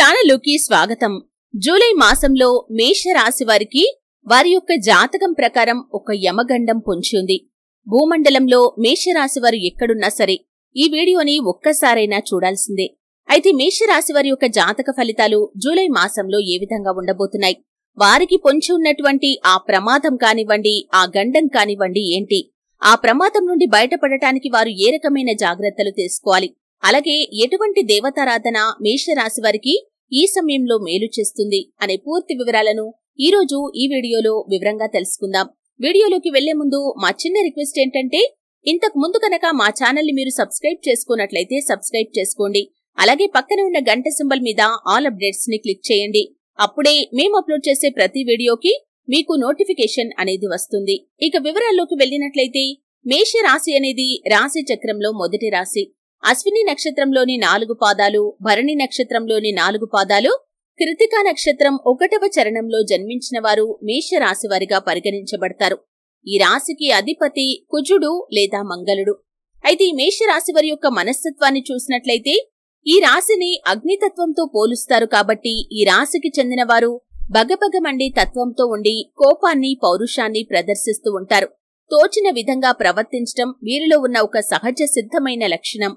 ఛానలుకి స్వాగతం జూలై మాసంలో మేష రాశి వారికి వారి యొక్క జాతకం ప్రకారం ఒక యమగండం పొంచింది భూమండలంలో మేషరాశి వారు ఎక్కడున్నా సరే ఈ వీడియోని ఒక్కసారైనా చూడాల్సిందే అయితే మేషరాశి వారి యొక్క జాతక ఫలితాలు జూలై మాసంలో ఏ విధంగా ఉండబోతున్నాయి వారికి పొంచి ఉన్నటువంటి ఆ ప్రమాదం కానివ్వండి ఆ గండం కానివ్వండి ఏంటి ఆ ప్రమాదం నుండి బయటపడటానికి వారు ఏ రకమైన జాగ్రత్తలు తీసుకోవాలి అలాగే ఎటువంటి దేవతారాధన మేషరాశి వారికి ఈ సమయంలో మేలు చేస్తుంది అనే పూర్తి వివరాలను ఈ రోజు ఈ వీడియోలో వివరంగా తెలుసుకుందాం వీడియోలోకి వెళ్లే ముందు మా చిన్న రిక్వెస్ట్ ఏంటంటే ఇంతకు ముందు కనుక మా ని మీరు సబ్స్క్రైబ్ చేసుకున్నట్లయితే సబ్స్క్రైబ్ చేసుకోండి అలాగే పక్కనే ఉన్న గంట సింబల్ మీద ఆల్ అప్డేట్స్ ని క్లిక్ చేయండి అప్పుడే మేము అప్లోడ్ చేసే ప్రతి వీడియోకి మీకు నోటిఫికేషన్ అనేది వస్తుంది ఇక వివరాల్లోకి వెళ్ళినట్లయితే మేష రాశి అనేది రాశి చక్రంలో మొదటి రాశి అశ్విని నక్షత్రంలోని నాలుగు పాదాలు భరణి నక్షత్రంలోని నాలుగు పాదాలు కృతికా నక్షత్రం ఒకటవ చరణంలో జన్మించిన వారు మేషరాశివారిగా పరిగణించబడతారు ఈ రాశికి అధిపతి కుజుడు లేదా మంగళుడు అయితే ఈ మేషరాశి వారి యొక్క మనస్తత్వాన్ని చూసినట్లయితే ఈ రాశిని అగ్నితత్వంతో పోలుస్తారు కాబట్టి ఈ రాశికి చెందిన వారు తత్వంతో ఉండి కోపాన్ని పౌరుషాన్ని ప్రదర్శిస్తూ ఉంటారు తోచిన విధంగా ప్రవర్తించటం వీరిలో ఉన్న ఒక సహజ సిద్ధమైన లక్షణం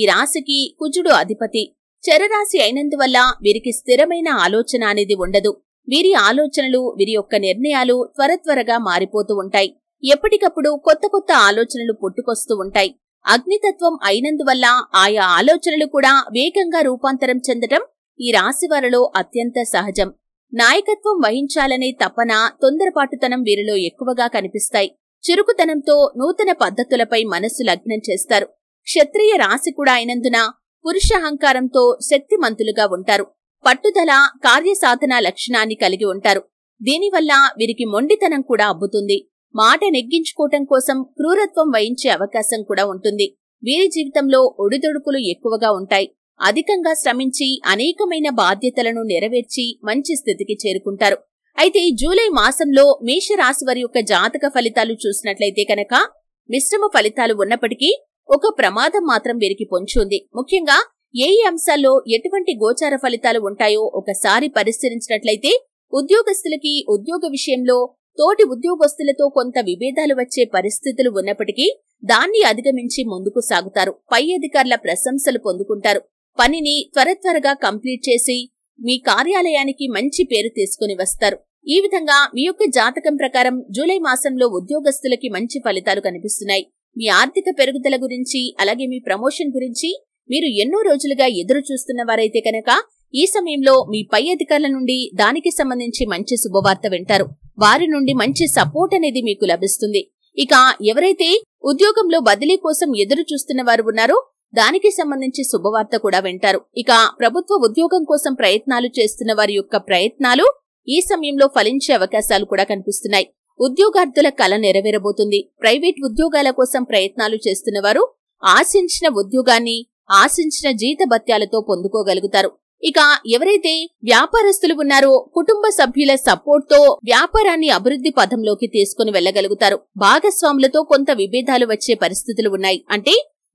ఈ రాశికి కుజుడు అధిపతి చరరాశి అయినందువల్ల వీరికి స్థిరమైన ఆలోచన అనేది ఉండదు వీరి ఆలోచనలు వీరి యొక్క నిర్ణయాలు త్వరత్వరగా మారిపోతూ ఉంటాయి ఎప్పటికప్పుడు కొత్త కొత్త ఆలోచనలు పుట్టుకొస్తూ ఉంటాయి అగ్నితత్వం అయినందువల్ల ఆయా ఆలోచనలు కూడా వేగంగా రూపాంతరం చెందటం ఈ రాశి వారిలో అత్యంత సహజం నాయకత్వం వహించాలనే తపన తొందరపాటుతనం వీరిలో ఎక్కువగా కనిపిస్తాయి చురుకుతనంతో నూతన పద్ధతులపై మనస్సు లగ్నం చేస్తారు క్షత్రియ రాశి కూడా అయినందున పురుషహంకారంతో శక్తిమంతులుగా ఉంటారు పట్టుదల కార్యసాధన లక్షణాన్ని కలిగి ఉంటారు దీనివల్ల వీరికి మొండితనం కూడా అబ్బుతుంది మాట నెగ్గించుకోవటం కోసం క్రూరత్వం వహించే అవకాశం కూడా ఉంటుంది వీరి జీవితంలో ఒడిదొడుకులు ఎక్కువగా ఉంటాయి అధికంగా శ్రమించి అనేకమైన బాధ్యతలను నెరవేర్చి మంచి స్థితికి చేరుకుంటారు అయితే జూలై మాసంలో మేషరాశి వారి యొక్క జాతక ఫలితాలు చూసినట్లయితే కనుక మిశ్రమ ఫలితాలు ఉన్నప్పటికీ ఒక ప్రమాదం మాత్రం వీరికి పొంచుంది ముఖ్యంగా ఏ అంశాల్లో ఎటువంటి గోచార ఫలితాలు ఉంటాయో ఒకసారి పరిశీలించినట్లయితే ఉద్యోగస్తులకి ఉద్యోగ విషయంలో తోటి ఉద్యోగస్తులతో కొంత విభేదాలు వచ్చే పరిస్థితులు ఉన్నప్పటికీ దాన్ని అధిగమించి ముందుకు సాగుతారు పై అధికారుల ప్రశంసలు పొందుకుంటారు పనిని త్వర త్వరగా కంప్లీట్ చేసి మీ కార్యాలయానికి మంచి పేరు తీసుకుని వస్తారు ఈ విధంగా మీ యొక్క జాతకం ప్రకారం జూలై మాసంలో ఉద్యోగస్తులకి మంచి ఫలితాలు కనిపిస్తున్నాయి మీ ఆర్థిక పెరుగుదల గురించి అలాగే మీ ప్రమోషన్ గురించి మీరు ఎన్నో రోజులుగా ఎదురు చూస్తున్న వారైతే కనుక ఈ సమయంలో మీ పై అధికారుల నుండి దానికి సంబంధించి మంచి శుభవార్త వింటారు వారి నుండి మంచి సపోర్ట్ అనేది మీకు లభిస్తుంది ఇక ఎవరైతే ఉద్యోగంలో బదిలీ కోసం ఎదురు చూస్తున్న వారు ఉన్నారో దానికి సంబంధించి శుభవార్త కూడా వింటారు ఇక ప్రభుత్వ ఉద్యోగం కోసం ప్రయత్నాలు చేస్తున్న వారి యొక్క ప్రయత్నాలు ఈ సమయంలో ఫలించే అవకాశాలు కూడా కనిపిస్తున్నాయి ఉద్యోగార్థుల కల నెరవేరబోతుంది ప్రైవేట్ ఉద్యోగాల కోసం ప్రయత్నాలు చేస్తున్న వారు ఆశించిన ఉద్యోగాన్ని ఆశించిన జీతభత్యాలతో పొందుకోగలుగుతారు ఇక ఎవరైతే వ్యాపారస్తులు ఉన్నారో కుటుంబ సభ్యుల సపోర్ట్ తో వ్యాపారాన్ని అభివృద్ధి పదంలోకి తీసుకుని వెళ్లగలుగుతారు భాగస్వాములతో కొంత విభేదాలు వచ్చే పరిస్థితులు ఉన్నాయి అంటే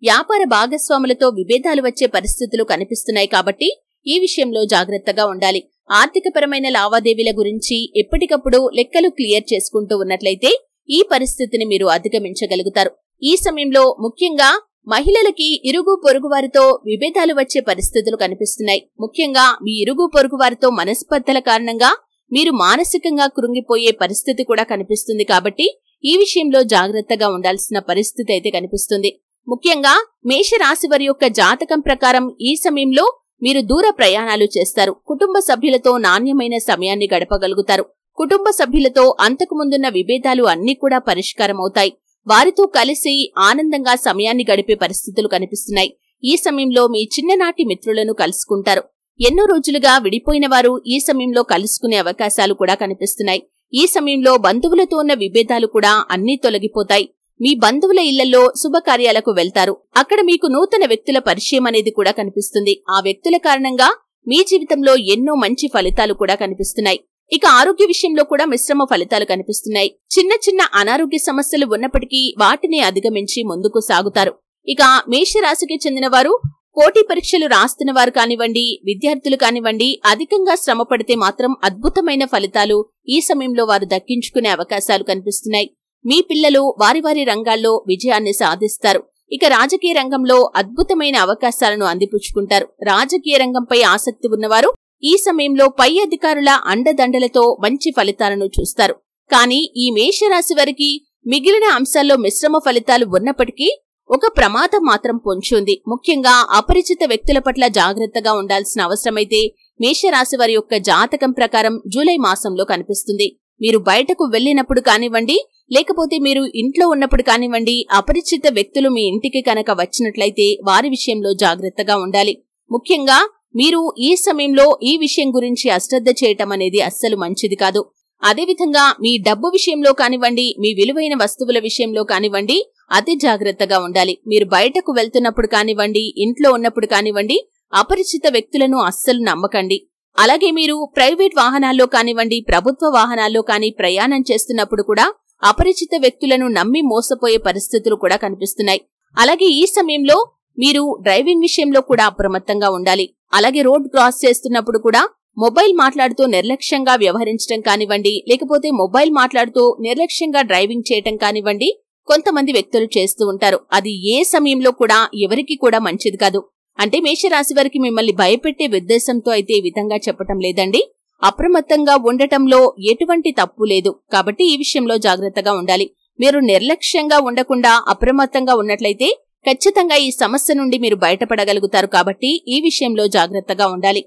వ్యాపార భాగస్వాములతో విభేదాలు వచ్చే పరిస్థితులు కనిపిస్తున్నాయి కాబట్టి ఈ విషయంలో జాగ్రత్తగా ఉండాలి ఆర్థికపరమైన లావాదేవీల గురించి ఎప్పటికప్పుడు లెక్కలు క్లియర్ చేసుకుంటూ ఉన్నట్లయితే ఈ పరిస్థితిని మీరు అధిగమించగలుగుతారు ఈ సమయంలో ముఖ్యంగా మహిళలకి ఇరుగు పొరుగు వారితో విభేదాలు వచ్చే పరిస్థితులు కనిపిస్తున్నాయి ముఖ్యంగా మీ ఇరుగు పొరుగు వారితో మనస్పర్ధల కారణంగా మీరు మానసికంగా కృంగిపోయే పరిస్థితి కూడా కనిపిస్తుంది కాబట్టి ఈ విషయంలో జాగ్రత్తగా ఉండాల్సిన పరిస్థితి అయితే కనిపిస్తుంది ముఖ్యంగా మేషరాశి వారి యొక్క జాతకం ప్రకారం ఈ సమయంలో మీరు దూర ప్రయాణాలు చేస్తారు కుటుంబ సభ్యులతో నాణ్యమైన సమయాన్ని గడపగలుగుతారు కుటుంబ సభ్యులతో అంతకుముందున్న విభేదాలు అన్నీ కూడా పరిష్కారమవుతాయి వారితో కలిసి ఆనందంగా సమయాన్ని గడిపే పరిస్థితులు కనిపిస్తున్నాయి ఈ సమయంలో మీ చిన్ననాటి మిత్రులను కలుసుకుంటారు ఎన్నో రోజులుగా విడిపోయిన వారు ఈ సమయంలో కలుసుకునే అవకాశాలు కూడా కనిపిస్తున్నాయి ఈ సమయంలో బంధువులతో ఉన్న విభేదాలు కూడా అన్నీ తొలగిపోతాయి మీ బంధువుల ఇళ్లలో శుభకార్యాలకు వెళ్తారు అక్కడ మీకు నూతన వ్యక్తుల పరిచయం అనేది కూడా కనిపిస్తుంది ఆ వ్యక్తుల కారణంగా మీ జీవితంలో ఎన్నో మంచి ఫలితాలు కూడా కనిపిస్తున్నాయి ఇక ఆరోగ్య విషయంలో కూడా మిశ్రమ ఫలితాలు కనిపిస్తున్నాయి చిన్న చిన్న అనారోగ్య సమస్యలు ఉన్నప్పటికీ వాటిని అధిగమించి ముందుకు సాగుతారు ఇక మేషరాశికి చెందిన వారు కోటి పరీక్షలు రాస్తున్న వారు కానివ్వండి విద్యార్థులు కానివ్వండి అధికంగా శ్రమ పడితే మాత్రం అద్భుతమైన ఫలితాలు ఈ సమయంలో వారు దక్కించుకునే అవకాశాలు కనిపిస్తున్నాయి మీ పిల్లలు వారి వారి రంగాల్లో విజయాన్ని సాధిస్తారు ఇక రాజకీయ రంగంలో అద్భుతమైన అవకాశాలను అందిపుచ్చుకుంటారు రాజకీయ రంగంపై ఆసక్తి ఉన్నవారు ఈ సమయంలో పై అధికారుల అండదండలతో మంచి ఫలితాలను చూస్తారు కానీ ఈ మేషరాశి వారికి మిగిలిన అంశాల్లో మిశ్రమ ఫలితాలు ఉన్నప్పటికీ ఒక ప్రమాదం మాత్రం పొంచుంది ముఖ్యంగా అపరిచిత వ్యక్తుల పట్ల జాగ్రత్తగా ఉండాల్సిన అవసరమైతే మేషరాశి వారి యొక్క జాతకం ప్రకారం జూలై మాసంలో కనిపిస్తుంది మీరు బయటకు వెళ్లినప్పుడు కానివ్వండి లేకపోతే మీరు ఇంట్లో ఉన్నప్పుడు కానివ్వండి అపరిచిత వ్యక్తులు మీ ఇంటికి కనుక వచ్చినట్లయితే వారి విషయంలో జాగ్రత్తగా ఉండాలి ముఖ్యంగా మీరు ఈ సమయంలో ఈ విషయం గురించి అశ్రద్ధ చేయటం అనేది అస్సలు మంచిది కాదు అదేవిధంగా మీ డబ్బు విషయంలో కానివ్వండి మీ విలువైన వస్తువుల విషయంలో కానివ్వండి అతి జాగ్రత్తగా ఉండాలి మీరు బయటకు వెళ్తున్నప్పుడు కానివ్వండి ఇంట్లో ఉన్నప్పుడు కానివ్వండి అపరిచిత వ్యక్తులను అస్సలు నమ్మకండి అలాగే మీరు ప్రైవేట్ వాహనాల్లో కానివ్వండి ప్రభుత్వ వాహనాల్లో కానీ ప్రయాణం చేస్తున్నప్పుడు కూడా అపరిచిత వ్యక్తులను నమ్మి మోసపోయే పరిస్థితులు కూడా కనిపిస్తున్నాయి అలాగే ఈ సమయంలో మీరు డ్రైవింగ్ విషయంలో కూడా అప్రమత్తంగా ఉండాలి అలాగే రోడ్ క్రాస్ చేస్తున్నప్పుడు కూడా మొబైల్ మాట్లాడుతూ నిర్లక్ష్యంగా వ్యవహరించడం కానివ్వండి లేకపోతే మొబైల్ మాట్లాడుతూ నిర్లక్ష్యంగా డ్రైవింగ్ చేయటం కానివ్వండి కొంతమంది వ్యక్తులు చేస్తూ ఉంటారు అది ఏ సమయంలో కూడా ఎవరికి కూడా మంచిది కాదు అంటే మేషరాశి వారికి మిమ్మల్ని భయపెట్టే ఉద్దేశంతో అయితే ఈ విధంగా చెప్పటం లేదండి అప్రమత్తంగా ఉండటంలో ఎటువంటి తప్పు లేదు కాబట్టి ఈ విషయంలో జాగ్రత్తగా ఉండాలి మీరు నిర్లక్ష్యంగా ఉండకుండా అప్రమత్తంగా ఉన్నట్లయితే ఖచ్చితంగా ఈ సమస్య నుండి మీరు బయటపడగలుగుతారు కాబట్టి ఈ విషయంలో జాగ్రత్తగా ఉండాలి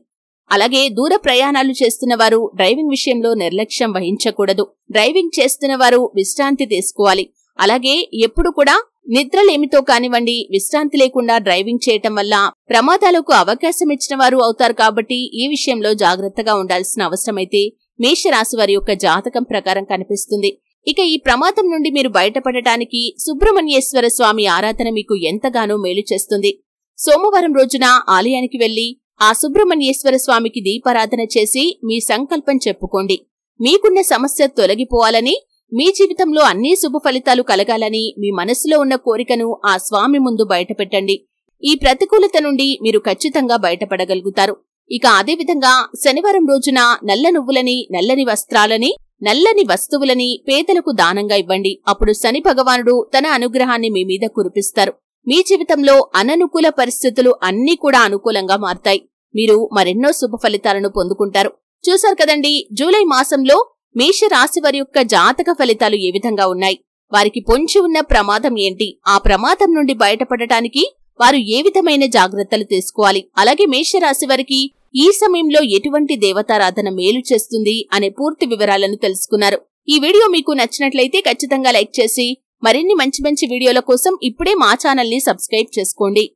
అలాగే దూర ప్రయాణాలు చేస్తున్న వారు డ్రైవింగ్ విషయంలో నిర్లక్ష్యం వహించకూడదు డ్రైవింగ్ చేస్తున్న వారు విశ్రాంతి తీసుకోవాలి అలాగే ఎప్పుడు కూడా నిద్రలేమితో కానివ్వండి విశ్రాంతి లేకుండా డ్రైవింగ్ చేయటం వల్ల ప్రమాదాలకు అవకాశం ఇచ్చిన వారు అవుతారు కాబట్టి ఈ విషయంలో జాగ్రత్తగా ఉండాల్సిన అవసరమైతే మేషరాశి వారి యొక్క జాతకం ప్రకారం కనిపిస్తుంది ఇక ఈ ప్రమాదం నుండి మీరు బయటపడటానికి సుబ్రహ్మణ్యేశ్వర స్వామి ఆరాధన మీకు ఎంతగానో మేలు చేస్తుంది సోమవారం రోజున ఆలయానికి వెళ్లి ఆ సుబ్రహ్మణ్యేశ్వర స్వామికి దీపారాధన చేసి మీ సంకల్పం చెప్పుకోండి మీకున్న సమస్య తొలగిపోవాలని మీ జీవితంలో అన్ని శుభ ఫలితాలు కలగాలని మీ మనసులో ఉన్న కోరికను ఆ స్వామి ముందు బయటపెట్టండి ఈ ప్రతికూలత నుండి మీరు ఖచ్చితంగా బయటపడగలుగుతారు ఇక అదేవిధంగా శనివారం రోజున నల్ల నువ్వులని నల్లని వస్త్రాలని నల్లని వస్తువులని పేదలకు దానంగా ఇవ్వండి అప్పుడు శని భగవానుడు తన అనుగ్రహాన్ని మీ మీద కురిపిస్తారు మీ జీవితంలో అననుకూల పరిస్థితులు అన్నీ కూడా అనుకూలంగా మారుతాయి మీరు మరెన్నో శుభ ఫలితాలను పొందుకుంటారు చూశారు కదండి జూలై మాసంలో మేషరాశి వారి యొక్క జాతక ఫలితాలు ఏ విధంగా ఉన్నాయి వారికి పొంచి ఉన్న ప్రమాదం ఏంటి ఆ ప్రమాదం నుండి బయటపడటానికి వారు ఏ విధమైన జాగ్రత్తలు తీసుకోవాలి అలాగే మేషరాశి వారికి ఈ సమయంలో ఎటువంటి దేవతారాధన మేలు చేస్తుంది అనే పూర్తి వివరాలను తెలుసుకున్నారు ఈ వీడియో మీకు నచ్చినట్లయితే ఖచ్చితంగా లైక్ చేసి మరిన్ని మంచి మంచి వీడియోల కోసం ఇప్పుడే మా ని సబ్స్క్రైబ్ చేసుకోండి